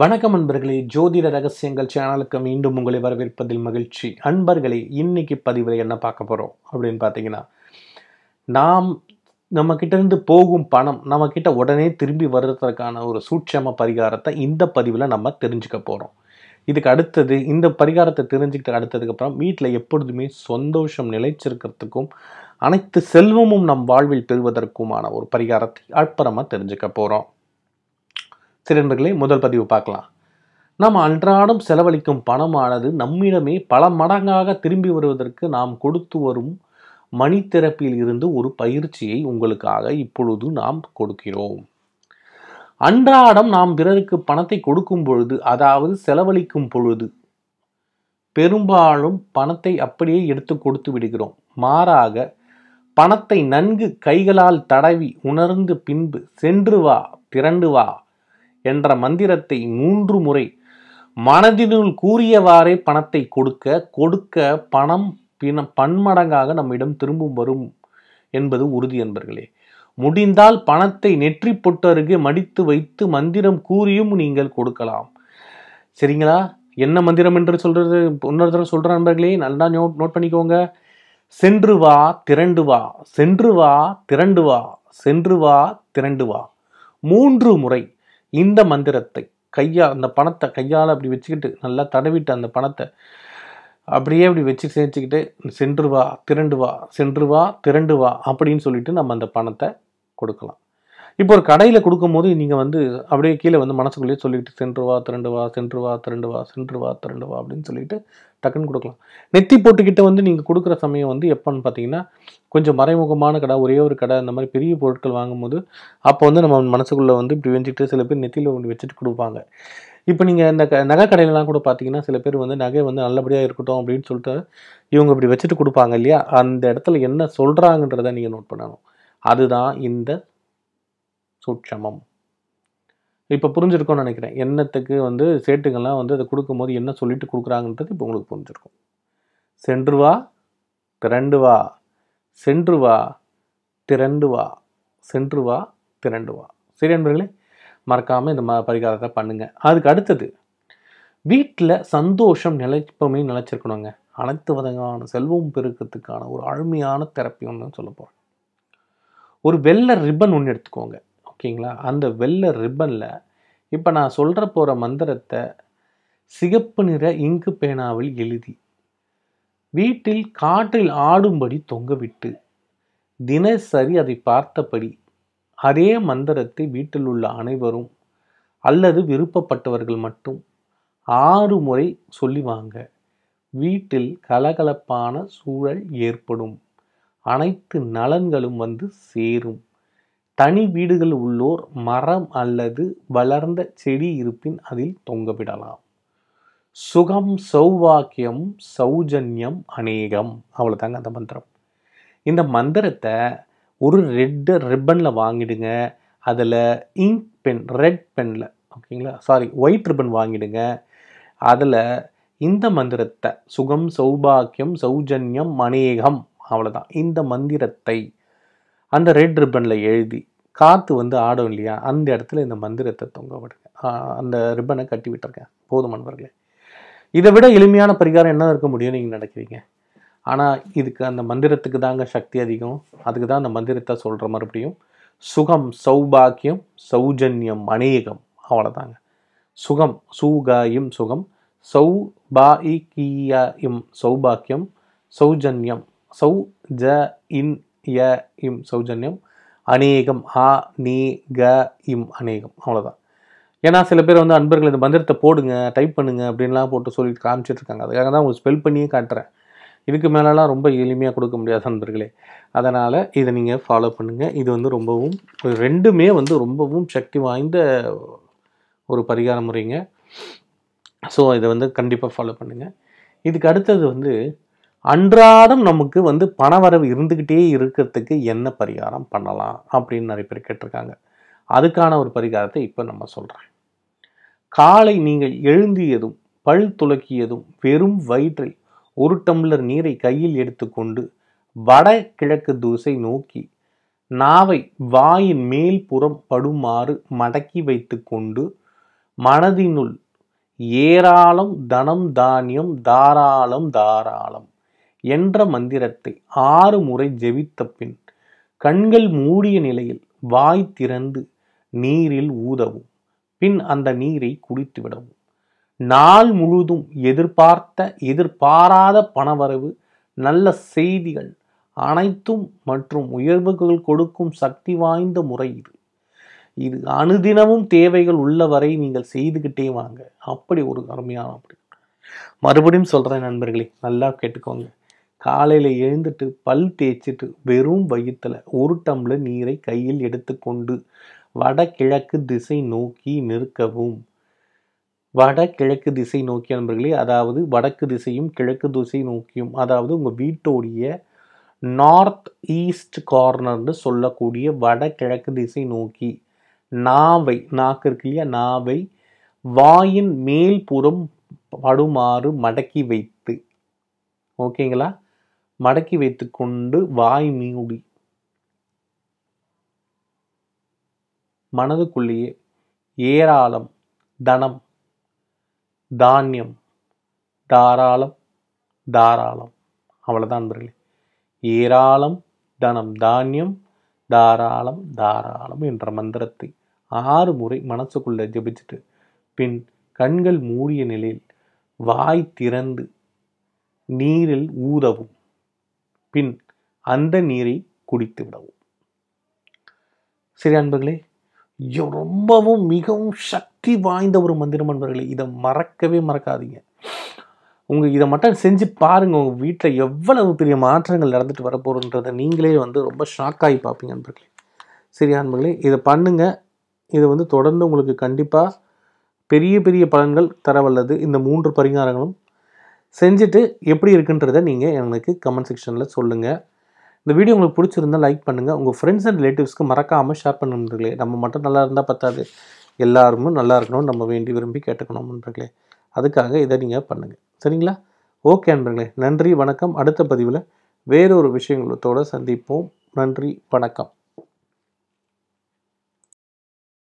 வணக்கம் அன்பர்களே ஜோதிட ரகசியங்கள் சேனலுக்கு மீண்டும் உங்களை வரவேற்பதில் மகிழ்ச்சி அன்பர்களே இன்னைக்கு பதிவில் என்ன பார்க்க போகிறோம் அப்படின்னு பார்த்தீங்கன்னா நாம் நம்மக்கிட்ட இருந்து போகும் பணம் நம்மக்கிட்ட உடனே திரும்பி வர்றதுக்கான ஒரு சூட்சம பரிகாரத்தை இந்த பதிவில் நம்ம தெரிஞ்சுக்க போகிறோம் இதுக்கு அடுத்தது இந்த பரிகாரத்தை தெரிஞ்சுக்கிட்டு அடுத்ததுக்கப்புறம் வீட்டில் எப்பொழுதுமே சந்தோஷம் நிலைச்சிருக்கிறதுக்கும் அனைத்து செல்வமும் நம் வாழ்வில் பெறுவதற்குமான ஒரு பரிகாரத்தை அற்புறமாக தெரிஞ்சுக்க போகிறோம் சிலிண்டர்களை நண்பர்களே முதல் பதிவு பார்க்கலாம் நாம் அன்றாடம் செலவழிக்கும் பணமானது நம்மிடமே பல மடங்காக திரும்பி வருவதற்கு நாம் கொடுத்து வரும் மணி திறப்பில் இருந்து ஒரு பயிற்சியை உங்களுக்காக இப்பொழுது நாம் கொடுக்கிறோம் அன்றாடம் நாம் பிறருக்கு பணத்தை கொடுக்கும் பொழுது அதாவது செலவழிக்கும் பொழுது பெரும்பாலும் பணத்தை அப்படியே எடுத்து கொடுத்து விடுகிறோம் மாறாக பணத்தை நன்கு கைகளால் தடவி உணர்ந்து பின்பு சென்று வா திரண்டு வா என்ற மந்திரத்தை மூன்று முறை மனதினுள் கூறியவாறே பணத்தை கொடுக்க கொடுக்க பணம் பின பன்மடங்காக நம்மிடம் திரும்பும் வரும் என்பது உறுதி என்பர்களே முடிந்தால் பணத்தை நெற்றி பொட்டு அருகே மடித்து வைத்து மந்திரம் கூறியும் நீங்கள் கொடுக்கலாம் சரிங்களா என்ன மந்திரம் என்று சொல்றது இன்னொரு சொல்ற நண்பர்களே நல்லா நோட் நோட் பண்ணிக்கோங்க சென்று வா திரண்டு வா சென்று வா திரண்டு வா சென்று வா திரண்டு வா மூன்று முறை இந்த மந்திரத்தை கையா அந்த பணத்தை கையால் அப்படி வச்சுக்கிட்டு நல்லா தடவிட்டு அந்த பணத்தை அப்படியே அப்படி வச்சு சேர்த்துக்கிட்டு சென்று வா திரண்டு வா சென்று வா திரண்டு வா அப்படின்னு சொல்லிட்டு நம்ம அந்த பணத்தை கொடுக்கலாம் இப்போ ஒரு கடையில் கொடுக்கும்போது நீங்கள் வந்து அப்படியே கீழே வந்து மனசுக்குள்ளேயே சொல்லிக்கிட்டு சென்று வா திரண்டு வா சென்று வா திரண்டு வா சென்று வா திரண்டு வா அப்படின்னு சொல்லிட்டு டக்குன்னு கொடுக்கலாம் நெத்தி போட்டுக்கிட்ட வந்து நீங்கள் கொடுக்குற சமயம் வந்து எப்போன்னு பார்த்தீங்கன்னா கொஞ்சம் மறைமுகமான கடை ஒரே ஒரு கடை இந்த மாதிரி பெரிய பொருட்கள் வாங்கும்போது அப்போ வந்து நம்ம மனசுக்குள்ளே வந்து இப்படி வெஞ்சிக்கிட்டு சில பேர் நெத்தியில் ஒன்று வச்சுட்டு கொடுப்பாங்க இப்போ நீங்கள் இந்த நகை கடையிலலாம் கூட பார்த்தீங்கன்னா சில பேர் வந்து நகை வந்து நல்லபடியாக இருக்கட்டும் அப்படின்னு சொல்லிட்டு இவங்க இப்படி வச்சுட்டு கொடுப்பாங்க இல்லையா அந்த இடத்துல என்ன சொல்கிறாங்கன்றதை நீங்கள் நோட் பண்ணணும் அதுதான் இந்த சூட்சமம் இப்போ புரிஞ்சிருக்கோம்னு நினைக்கிறேன் எண்ணத்துக்கு வந்து சேட்டுங்கள்லாம் வந்து அதை கொடுக்கும்போது என்ன சொல்லிட்டு கொடுக்குறாங்கன்றது இப்போ உங்களுக்கு புரிஞ்சிருக்கும் சென்று வா திரண்டு வா சென்று வா திரண்டு வா சென்று வா திரண்டு வா சரி நண்பர்களே மறக்காமல் இந்த ம பரிகாரத்தை பண்ணுங்கள் அதுக்கு அடுத்தது வீட்டில் சந்தோஷம் நிலைப்பமே நிலச்சிருக்கணுங்க அனைத்து விதமான செல்வம் பெருக்கத்துக்கான ஒரு அழுமையான தெரப்பி ஒன்று சொல்ல போகிறேன் ஒரு வெள்ளை ரிப்பன் ஒன்று எடுத்துக்கோங்க ஓகேங்களா அந்த வெள்ளை ரிப்பனில் இப்போ நான் சொல்கிற போகிற மந்திரத்தை சிகப்பு நிற இங்கு பேனாவில் எழுதி வீட்டில் காற்றில் ஆடும்படி தொங்கவிட்டு தினசரி அதை பார்த்தபடி அதே மந்திரத்தை வீட்டில் உள்ள அனைவரும் அல்லது விருப்பப்பட்டவர்கள் மட்டும் ஆறு முறை சொல்லிவாங்க வீட்டில் கலகலப்பான சூழல் ஏற்படும் அனைத்து நலன்களும் வந்து சேரும் தனி வீடுகள் உள்ளோர் மரம் அல்லது வளர்ந்த செடி இருப்பின் அதில் தொங்கவிடலாம் சுகம் சௌவாக்கியம் சௌஜன்யம் அநேகம் அவ்வளோதாங்க அந்த மந்திரம் இந்த மந்திரத்தை ஒரு ரெட்டு ரிப்பனில் வாங்கிடுங்க அதில் இங்க் பென் ரெட் பெனில் ஓகேங்களா சாரி ஒயிட் ரிப்பன் வாங்கிடுங்க அதில் இந்த மந்திரத்தை சுகம் சௌபாக்கியம் சௌஜன்யம் அநேகம் அவ்வளோதான் இந்த மந்திரத்தை அந்த ரெட் ரிப்பனில் எழுதி காற்று வந்து ஆடும் இல்லையா அந்த இடத்துல இந்த மந்திரத்தை தொங்க விடுங்க அந்த ரிப்பனை கட்டி விட்டுருக்கேன் போதும் இதை விட எளிமையான பரிகாரம் என்ன இருக்க முடியும் நீங்கள் நினைக்கிறீங்க ஆனால் இதுக்கு அந்த மந்திரத்துக்கு தாங்க சக்தி அதிகம் அதுக்கு தான் அந்த மந்திரத்தை சொல்கிற மறுபடியும் சுகம் சௌபாக்கியம் சௌஜன்யம் அநேகம் அவ்வளோதாங்க சுகம் சூகாயும் சுகம் சௌ பா இம் சௌபாக்கியம் சௌஜன்யம் சௌ ஜ இன் ய இம் சௌஜன்யம் அநேகம் ஆ நீ க இம் அநேகம் அவ்வளோதான் ஏன்னா சில பேர் வந்து அன்பர்கள் இந்த மந்திரத்தை போடுங்க டைப் பண்ணுங்க அப்படின்லாம் போட்டு சொல்லி காமிச்சிட்ருக்காங்க அதுக்காக தான் உங்களுக்கு ஸ்பெல் பண்ணியே காட்டுறேன் இதுக்கு மேலெலாம் ரொம்ப எளிமையாக கொடுக்க முடியாது அன்பர்களே அதனால் இதை நீங்கள் ஃபாலோ பண்ணுங்கள் இது வந்து ரொம்பவும் ரெண்டுமே வந்து ரொம்பவும் சக்தி வாய்ந்த ஒரு பரிகார முறைங்க ஸோ இதை வந்து கண்டிப்பாக ஃபாலோ பண்ணுங்கள் இதுக்கு அடுத்தது வந்து அன்றாடம் நமக்கு வந்து பணவரவு இருந்துக்கிட்டே இருக்கிறதுக்கு என்ன பரிகாரம் பண்ணலாம் அப்படின்னு நிறைய பேர் கேட்டிருக்காங்க அதுக்கான ஒரு பரிகாரத்தை இப்போ நம்ம சொல்கிறேன் காலை நீங்கள் எழுந்தியதும் பல் துலக்கியதும் வெறும் வயிற்றில் ஒரு டம்ளர் நீரை கையில் எடுத்துக்கொண்டு வட கிழக்கு தூசை நோக்கி நாவை வாயின் மேல் புறம் படுமாறு மடக்கி வைத்துக்கொண்டு மனதினுள் ஏராளம் தனம் தானியம் தாராளம் தாராளம் என்ற மந்திரத்தை ஆறு முறை ஜெபித்த பின் கண்கள் மூடிய நிலையில் வாய் திறந்து நீரில் ஊதவும் பின் அந்த நீரை குடித்து விடவும் நாள் முழுதும் எதிர்பார்த்த எதிர்பாராத பணவரவு நல்ல செய்திகள் அனைத்தும் மற்றும் உயர்வுகள் கொடுக்கும் சக்தி வாய்ந்த முறை இது இது அனுதினமும் தேவைகள் உள்ள வரை நீங்கள் செய்துக்கிட்டே வாங்க அப்படி ஒரு அருமையான அப்படி மறுபடியும் சொல்கிறேன் நண்பர்களே நல்லா கேட்டுக்கோங்க காலையில் எழுந்துட்டு பல் தேய்ச்சிட்டு வெறும் வயிற்றில் ஒரு டம்ளர் நீரை கையில் எடுத்துக்கொண்டு வடகிழக்கு திசை நோக்கி நிற்கவும் வடகிழக்கு திசை நோக்கி நண்பர்களே அதாவது வடக்கு திசையும் கிழக்கு திசை நோக்கியும் அதாவது உங்கள் வீட்டோடைய நார்த் ஈஸ்ட் கார்னர்னு சொல்லக்கூடிய வடகிழக்கு திசை நோக்கி நாவை நாக்கு இருக்கு இல்லையா நாவை வாயின் மேல்புறம் படுமாறு மடக்கி வைத்து ஓகேங்களா மடக்கி வைத்துக்கொண்டு வாய் மூடி மனதுக்குள்ளேயே ஏராளம் தனம் தானியம் தாராளம் தாராளம் அவ்வளோதான் நண்பர்களே ஏராளம் தனம் தானியம் தாராளம் தாராளம் என்ற மந்திரத்தை ஆறு முறை மனசுக்குள்ளே ஜபிச்சுட்டு பின் கண்கள் மூடிய நிலையில் வாய் திறந்து நீரில் ஊதவும் பின் அந்த நீரை குடித்து விடவும் சரி அன்பர்களே ரொம்பவும் மிகவும் சக்தி வாய்ந்த ஒரு மந்திரம் அன்பர்களே இதை மறக்கவே மறக்காதீங்க உங்கள் இதை மட்டும் செஞ்சு பாருங்கள் உங்கள் வீட்டில் எவ்வளவு பெரிய மாற்றங்கள் நடந்துட்டு வரப்போகுன்றதை நீங்களே வந்து ரொம்ப ஷாக்காகி பார்ப்பீங்க அன்பர்களே சரி அன்பர்களே இதை பண்ணுங்கள் இதை வந்து தொடர்ந்து உங்களுக்கு கண்டிப்பாக பெரிய பெரிய பலன்கள் தரவல்லது இந்த மூன்று பரிகாரங்களும் செஞ்சுட்டு எப்படி இருக்குன்றதை நீங்கள் எனக்கு கமெண்ட் செக்ஷனில் சொல்லுங்கள் இந்த வீடியோ உங்களுக்கு பிடிச்சிருந்தால் லைக் பண்ணுங்கள் உங்கள் ஃப்ரெண்ட்ஸ் அண்ட் ரிலேட்டிவ்ஸ்க்கு மறக்காமல் ஷேர் பண்ணுறீங்களே நம்ம மட்டும் நல்லா இருந்தால் பத்தாது எல்லாருமே நல்லா இருக்கணும்னு நம்ம வேண்டி விரும்பி கேட்டுக்கணும்ன்றீங்களே அதுக்காக இதை நீங்கள் பண்ணுங்கள் சரிங்களா ஓகே அன்பர்களே நன்றி வணக்கம் அடுத்த பதிவில் வேறொரு விஷயங்களத்தோடு சந்திப்போம் நன்றி வணக்கம்